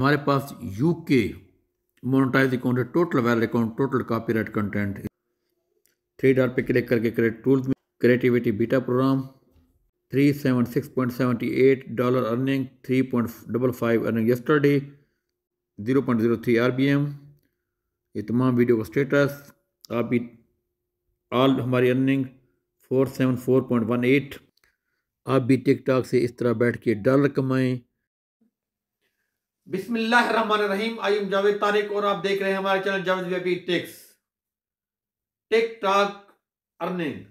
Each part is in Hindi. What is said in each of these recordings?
हमारे पास यू के मोनोटाइज अकाउंट है total well account total copyright content three dot पे क्लिक करके क्रिएट टूल्स में creativity beta program three seven six point seventy eight dollar earning three point double five earning yesterday zero point zero three R B M ये तमाम वीडियो का स्टेटस आप भी ऑल हमारी earning four seven four point one eight आप भी टिकटॉक से इस तरह बैठ के डॉलर कमाएँ बिस्मिल्लाम आई एम जावेद तारिक और आप देख रहे हैं हमारे channel Javed VP techs TikTok earning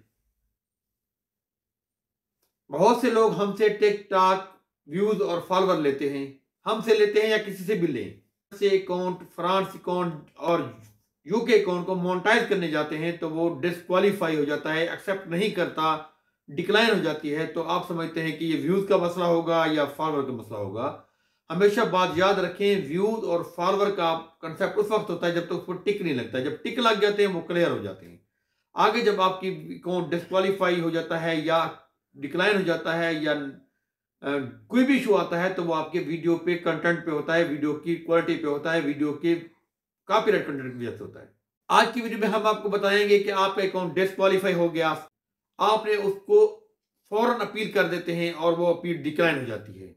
बहुत से लोग हमसे टेक टॉक व्यूज और फॉलोअर लेते हैं हमसे लेते हैं या किसी से भी लें से अकाउंट फ्रांस अकाउंट और यूके अकाउंट को मोनिटाइज करने जाते हैं तो वो डिसक्वालीफाई हो जाता है एक्सेप्ट नहीं करता डिक्लाइन हो जाती है तो आप समझते हैं कि ये व्यूज का मसला होगा या फॉलोअर का मसला होगा हमेशा बात याद रखें व्यूज और फॉलोअर का कंसेप्ट उस वक्त होता है जब तक तो टिक नहीं लगता जब टिक लग जाते हैं वो क्लियर हो जाते हैं आगे जब आपकी अकाउंट डिस्कालीफाई हो जाता है या डिक्लाइन हो जाता है या कोई भी इशू आता है तो वो आपके वीडियो पे कंटेंट पे होता है वीडियो की क्वालिटी पे होता है वीडियो के कॉपीराइट कंटेंट की वजह से होता है आज की वीडियो में हम आपको बताएंगे कि आपका अकाउंट डिस्कालीफाई हो गया आपने उसको फौरन अपील कर देते हैं और वो अपील डिक्लाइन हो जाती है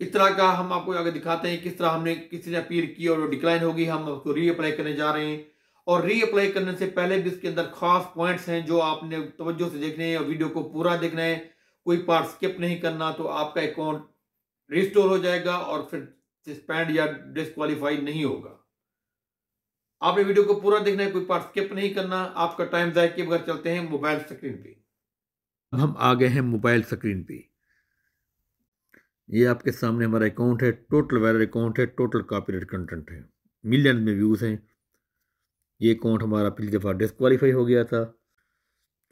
इस तरह का हम आपको आगे दिखाते हैं किस तरह हमने किसी ने अपील की और डिक्लाइन होगी हम उसको रीअप्लाई करने जा रहे हैं और रीअप्लाई करने से पहले भी इसके अंदर खास पॉइंट्स हैं जो आपने तवज्जो से देखने हैं और वीडियो को पूरा देखना है कोई पार्ट स्किप नहीं करना तो आपका अकाउंट रिस्टोर हो जाएगा और फिर सस्पेंड या डिसक्वालीफाई नहीं होगा आपने वीडियो को पूरा देखना है कोई पार्ट स्किप नहीं करना आपका टाइम जाए के बगैर चलते हैं मोबाइल स्क्रीन पे हम आ गए हैं मोबाइल स्क्रीन पे ये आपके सामने हमारा अकाउंट है टोटल वायरल अकाउंट है टोटल कॉपीराइट कंटेंट है मिलियन में व्यूज़ हैं ये अकाउंट हमारा पिछली दफ़ा डिसक्वालीफाई हो गया था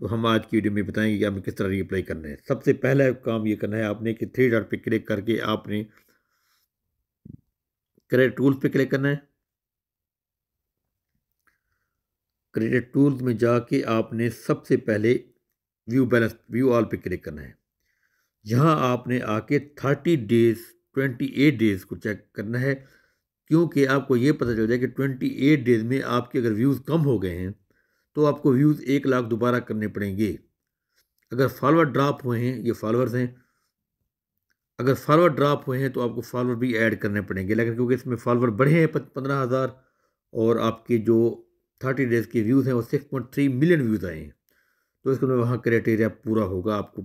तो हम आज की वीडियो में बताएंगे कि हमें किस तरह रीअप्लाई करना है सबसे पहला काम ये करना है आपने कि थ्री डॉट पे क्लिक करके आपने क्रेडिट टूल्स पे क्लिक करना है क्रेडिट टूल्स में जाके आपने सबसे पहले व्यू बैलेंस व्यू ऑल पे क्लिक करना है यहाँ आपने आके thirty days twenty eight days को चेक करना है क्योंकि आपको ये पता चल जाए कि ट्वेंटी एट डेज़ में आपके अगर व्यूज़ कम हो गए हैं तो आपको व्यूज़ एक लाख दोबारा करने पड़ेंगे अगर फॉलोअर ड्राप हुए हैं ये फॉलोअर्स हैं अगर फॉलोअर ड्राप हुए हैं तो आपको फॉलोअर भी ऐड करने पड़ेंगे लेकिन क्योंकि इसमें फॉलोअर बढ़े हैं पंद्रह हज़ार और आपके जो थर्टी डेज़ के व्यूज़ हैं वो six point three million views आए हैं तो इसके वहाँ क्राइटेरिया पूरा होगा आपको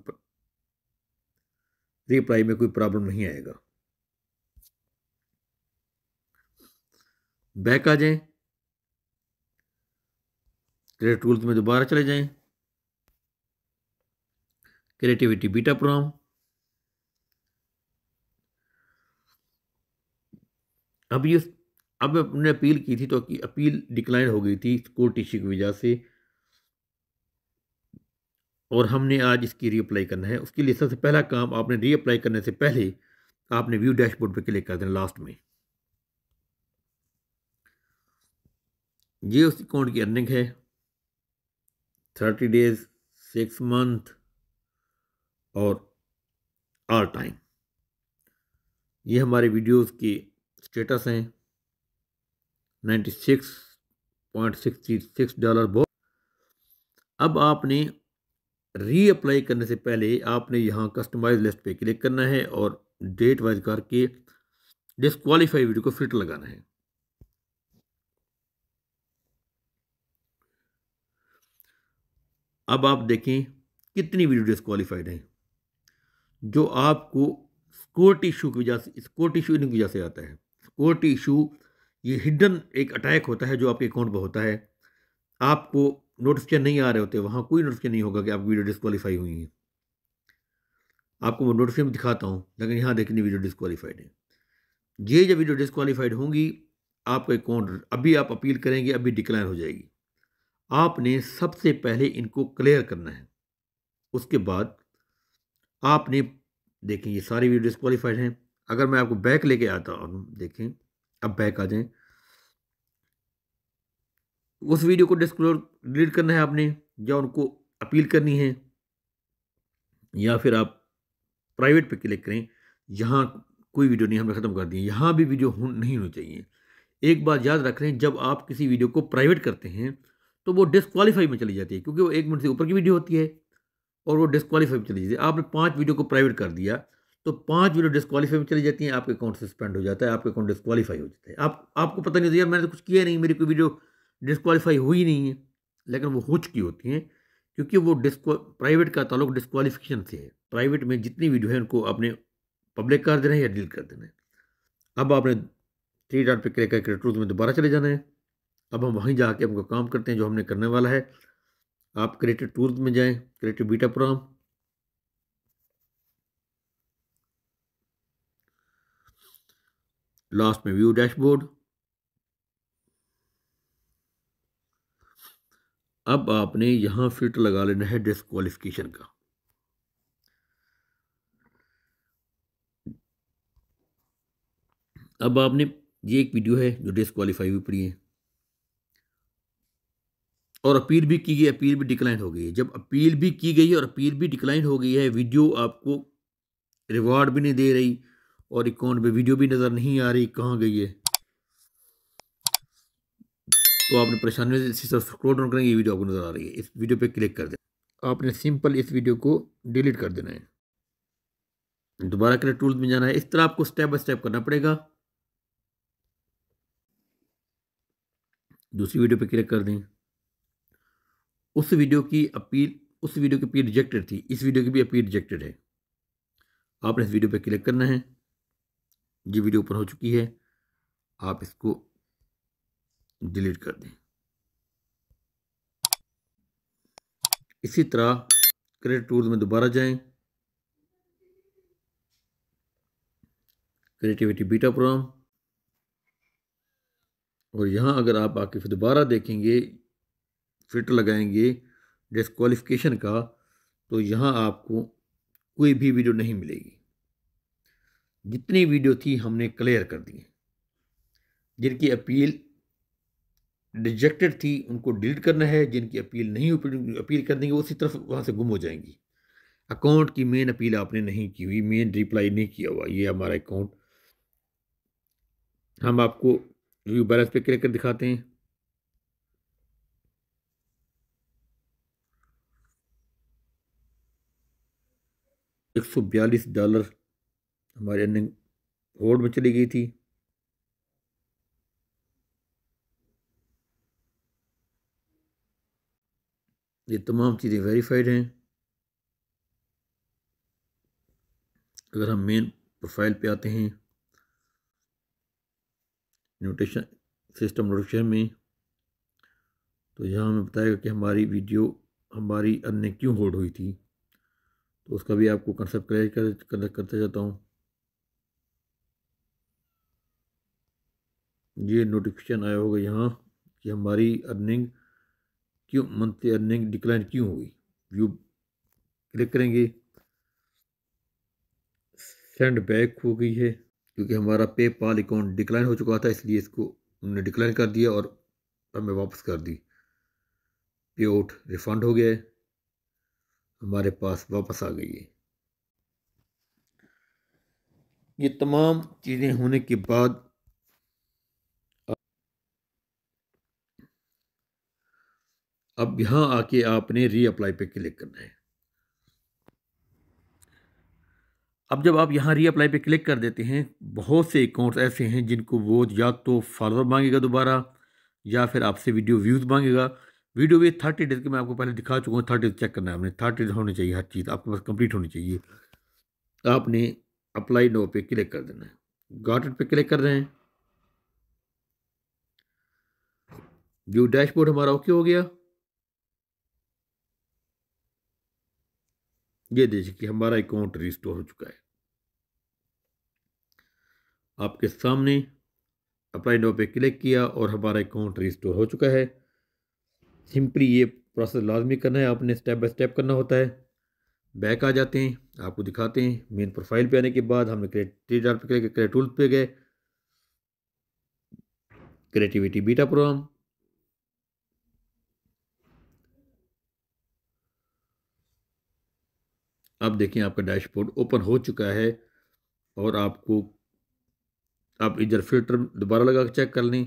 रिप्लाई में कोई प्रॉब्लम नहीं आएगा बैक आ जाएं क्रेडिट टूल्स में दोबारा चले जाएं क्रिएटिविटी बीटा प्रोग्राम अब ये अब अपने अपील की थी तो अपील डिक्लाइन हो गई थी कोर्ट इश्यू की वजह से और हमने आज इसकी रीअप्लाई करना है उसके लिए सबसे पहला काम आपने रीअप्लाई करने से पहले आपने व्यू डैशबोर्ड पर क्लिक कर देना लास्ट में ये उस अकाउंट की अर्निंग है थर्टी डेज सिक्स मंथ और आल टाइम ये हमारे वीडियोस के स्टेटस हैं ninety six point sixty six dollar बहुत अब आपने रीअप्लाई करने से पहले आपने यहाँ कस्टमाइज लिस्ट पे क्लिक करना है और डेट वाइज करके डिसक्वालीफाई वीडियो को फिट लगाना है अब आप देखें कितनी वीडियो डिसक्वालीफाइड हैं जो आपको सिक्योरिटी इशू की वजह से सिक्योरिटी इशू इनकी वजह से आता है सिक्योरिटी इशू ये हिडन एक अटैक होता है जो आपके अकाउंट पर होता है आपको नोटिफिकेशन नहीं आ रहे होते वहाँ कोई नोटिफिकेशन नहीं होगा कि आप वीडियो डिस्कवालीफाई हुई हैं आपको मैं नोटिफिकेशन दिखाता हूँ लेकिन यहाँ देखनी वीडियो डिस्कवालीफाइड है ये जब वीडियो डिस्कवालीफाइड होंगी आपका अकाउंट अभी आप अपील करेंगे अभी डिक्लाइन हो जाएगी आपने सबसे पहले इनको क्लियर करना है उसके बाद आपने देखें ये सारी वीडियो डिस्कवालीफाइड हैं अगर मैं आपको बैक लेके आता हूँ देखें अब बैक आ जाएं उस वीडियो को डिस्कलोर डिलीट करना है आपने या उनको अपील करनी है या फिर आप प्राइवेट पे क्लिक करें यहाँ कोई वीडियो नहीं हमने ख़त्म कर दी यहाँ भी वीडियो हो, नहीं होनी चाहिए एक बात याद रख रहे हैं जब आप किसी वीडियो को प्राइवेट करते हैं तो वो डिसक्वालीफाई में चली जाती है क्योंकि वो एक मिनट से ऊपर की वीडियो होती है और वो डिसक्वालीफाई में चली जाती है आपने पाँच वीडियो को प्राइवेट कर दिया तो पांच वीडियो डिस्कालीफाई में चली जाती हैं आपके अकाउंट सस्पेंड हो जाता है आपके अकाउंट डिस्कालीफाई हो जाता है आप आपको पता नहीं होता यार मैंने तो कुछ किया नहीं मेरी कोई वीडियो डिस्कवालीफाई हुई नहीं है लेकिन वो हो चुकी होती हैं क्योंकि वो डिस्को प्राइवेट का ताल्लुक डिस्कवालिफिकेशन से है प्राइवेट में जितनी वीडियो है उनको आपने पब्लिक कर देना है या डिलीट कर देना है अब आपने थ्री डॉट पर क्लिक करके ट्रूथ में दोबारा चले जाना है अब हम वहीं जाके हमको काम करते हैं जो हमने करने वाला है आप क्रिएटिव टूल्स में जाएं क्रिएटिव बीटा प्रोग्राम लास्ट में व्यू डैशबोर्ड अब आपने यहाँ फिट लगा लेना है डिस्कालिफिकेशन का अब आपने ये एक वीडियो है जो डिस्कवालीफाई भी पड़ी है और अपील भी की गई अपील भी डिक्लाइन हो गई है जब अपील भी की गई और अपील भी डिक्लाइन हो गई है वीडियो आपको रिवॉर्ड भी नहीं दे रही और अकाउंट पर वीडियो भी नज़र नहीं आ रही कहाँ गई है तो आपने परेशानी से स्क्रोल डाउन करेंगे ये वीडियो आपको नज़र आ रही है इस वीडियो पे क्लिक कर दें आपने सिंपल इस वीडियो को डिलीट कर देना है दोबारा के टूल्स में जाना है इस तरह आपको स्टेप बाय स्टेप करना पड़ेगा दूसरी वीडियो पे क्लिक कर दें उस वीडियो की अपील उस वीडियो की अपील रिजेक्टेड थी इस वीडियो की भी अपील रिजेक्टेड है आपने इस वीडियो पर क्लिक करना है ये वीडियो ओपन हो चुकी है आप इसको डिलीट कर दें इसी तरह क्रेडिट टूर्स में दोबारा जाएं क्रिएटिविटी बीटा प्रोग्राम और यहाँ अगर आप आके फिर दोबारा देखेंगे फिल्टर लगाएंगे डिस्कालिफिकेशन का तो यहाँ आपको कोई भी वीडियो नहीं मिलेगी जितनी वीडियो थी हमने क्लियर कर दी जिनकी अपील डिजेक्टेड थी उनको डिलीट करना है जिनकी अपील नहीं अपील कर देंगे उसी तरफ वहाँ से गुम हो जाएंगी अकाउंट की मेन अपील आपने नहीं की हुई मेन रिप्लाई नहीं किया हुआ ये हमारा अकाउंट हम आपको व्यू बैलेंस पे क्लिक कर दिखाते हैं एक सौ बयालीस डॉलर हमारे अर्निंग होल्ड में चली गई थी ये तमाम चीज़ें वेरीफाइड हैं अगर हम मेन प्रोफाइल पे आते हैं नोटेशन सिस्टम नोटेशन में तो यहाँ हमें बताएगा कि हमारी वीडियो हमारी अन्य क्यों होल्ड हुई थी तो उसका भी आपको कंसेप्ट क्लियर कर, कर, करते जाता हूँ ये नोटिफिकेशन आया होगा यहाँ कि हमारी अर्निंग क्यों मंथली अर्निंग डिक्लाइन क्यों हुई व्यू क्लिक करेंगे सेंड बैक हो गई है क्योंकि हमारा पेपाल अकाउंट डिक्लाइन हो चुका था इसलिए इसको उन्होंने डिक्लाइन कर दिया और हमें वापस कर दी पे आउट रिफंड हो गया हमारे पास वापस आ गई है ये तमाम चीज़ें होने के बाद अब यहां आके आपने रीअप्लाई पे क्लिक करना है अब जब आप री रीअप्लाई पे क्लिक कर देते हैं बहुत से अकाउंट्स ऐसे हैं जिनको वो या तो फॉलोअर मांगेगा दोबारा या फिर आपसे वीडियो व्यूज़ मांगेगा वीडियो भी थर्टी डेज़ के मैं आपको पहले दिखा चुका हूँ थर्टी डेज चेक करना है आपने थर्टी डेज होनी चाहिए हर चीज़ आपके पास कंप्लीट होनी चाहिए आपने अप्लाई नो पे क्लिक कर देना है गार्टेड पे क्लिक कर रहे हैं व्यू डैशबोर्ड हमारा ओके हो गया ये देखिए कि हमारा अकाउंट रिस्टोर हो चुका है आपके सामने अप्लाई नाउ पे क्लिक किया और हमारा अकाउंट रिस्टोर हो चुका है सिंपली ये प्रोसेस लाजमी करना है आपने स्टेप बाय स्टेप करना होता है बैक आ जाते हैं आपको दिखाते हैं मेन प्रोफाइल पे आने के बाद हमने क्रेडिट पे क्रेडिट टूल पे गए क्रिएटिविटी बीटा प्रोग्राम अब देखें आपका डैशबोर्ड ओपन हो चुका है और आपको आप इधर फिल्टर दोबारा लगा के चेक कर लें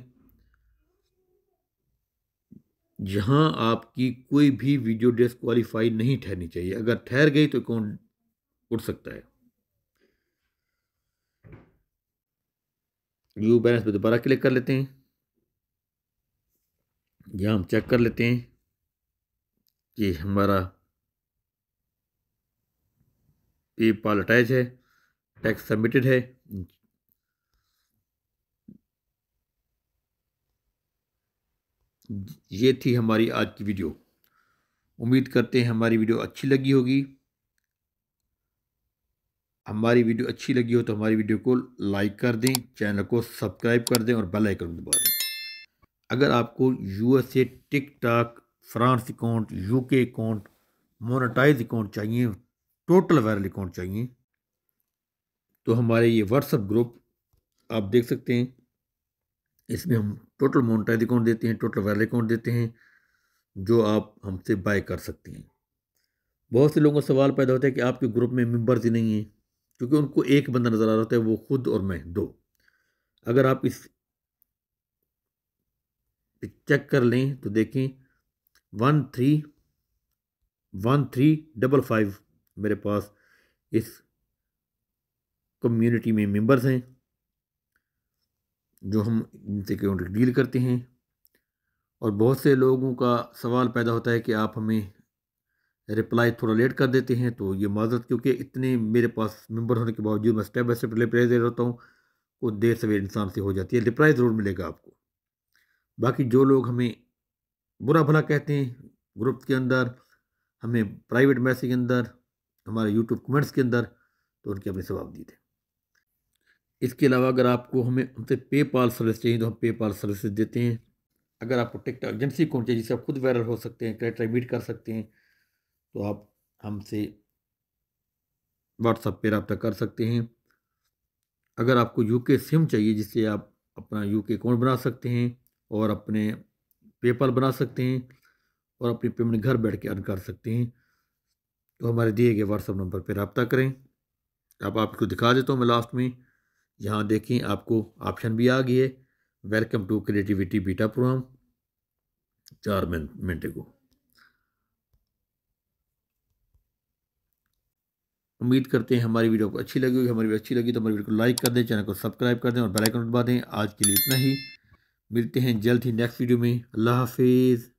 जहां आपकी कोई भी वीडियो डिस्कवालीफाई नहीं ठहरनी चाहिए अगर ठहर गई तो अकाउंट उठ सकता है व्यू बैलेंस पे दोबारा क्लिक कर लेते हैं यहाँ हम चेक कर लेते हैं कि हमारा ई पाल अटैच है टैक्स सबमिटेड है ये थी हमारी आज की वीडियो उम्मीद करते हैं हमारी वीडियो अच्छी लगी होगी हमारी वीडियो अच्छी लगी हो तो हमारी वीडियो को लाइक कर दें चैनल को सब्सक्राइब कर दें और बेल आइकन दबा दें अगर आपको USA TikTok France account UK account monetize account चाहिए टोटल वायरल अकाउंट चाहिए तो हमारे ये व्हाट्सअप ग्रुप आप देख सकते हैं इसमें हम टोटल मोनटाइज अकाउंट देते हैं टोटल वायरल अकाउंट देते हैं जो आप हमसे बाय कर सकते हैं बहुत से लोगों का सवाल पैदा होता है कि आपके ग्रुप में मेम्बर्स ही नहीं हैं क्योंकि उनको एक बंदा नज़र आ रहा होता है वो खुद और मैं दो अगर आप इस चेक कर लें तो देखें one three one three double five मेरे पास इस कम्युनिटी में मेंबर्स हैं जो हम इनसे डील करते हैं और बहुत से लोगों का सवाल पैदा होता है कि आप हमें रिप्लाई थोड़ा लेट कर देते हैं तो ये माजरत क्योंकि इतने मेरे पास मेंबर होने के बावजूद मैं स्टेप बाई स्टेप रिप्लाई दे रहता हूँ वो देर सवेर इंसान से हो जाती है रिप्लाई ज़रूर मिलेगा आपको बाकी जो लोग हमें बुरा भला कहते हैं ग्रुप के अंदर हमें प्राइवेट मैसेज के अंदर हमारे यूट्यूब कमेंट्स के अंदर तो उनके अपने जवाब दी थे इसके अलावा अगर आपको हमें उनसे पे पाल सर्विस चाहिए तो हम पे पाल सर्विस देते हैं अगर आपको टिकट एजेंसी कौन चाहिए जिससे आप खुद वायरल हो सकते हैं क्रेडिट मीट कर सकते हैं तो आप हमसे व्हाट्सअप पर रबता कर सकते हैं अगर आपको यूके सिम चाहिए जिससे आप अपना यूके अकाउंट बना सकते हैं और अपने पेपल बना सकते हैं और अपनी पेमेंट घर बैठ के अर्न कर सकते हैं तो हमारे दिए गए व्हाट्सअप नंबर पर रबता करें अब आपको दिखा देता हूँ मैं लास्ट में यहाँ देखें आपको ऑप्शन भी आ गई है welcome to creativity beta program चार मिनट को उम्मीद करते हैं हमारी वीडियो को अच्छी लगी होगी हमारी वीडियो अच्छी लगी तो हमारी वीडियो को लाइक कर दें चैनल को सब्सक्राइब कर दें और बेल आइकन दबा दें आज के लिए इतना ही मिलते हैं जल्द ही नेक्स्ट वीडियो में अल्लाह हाफिज़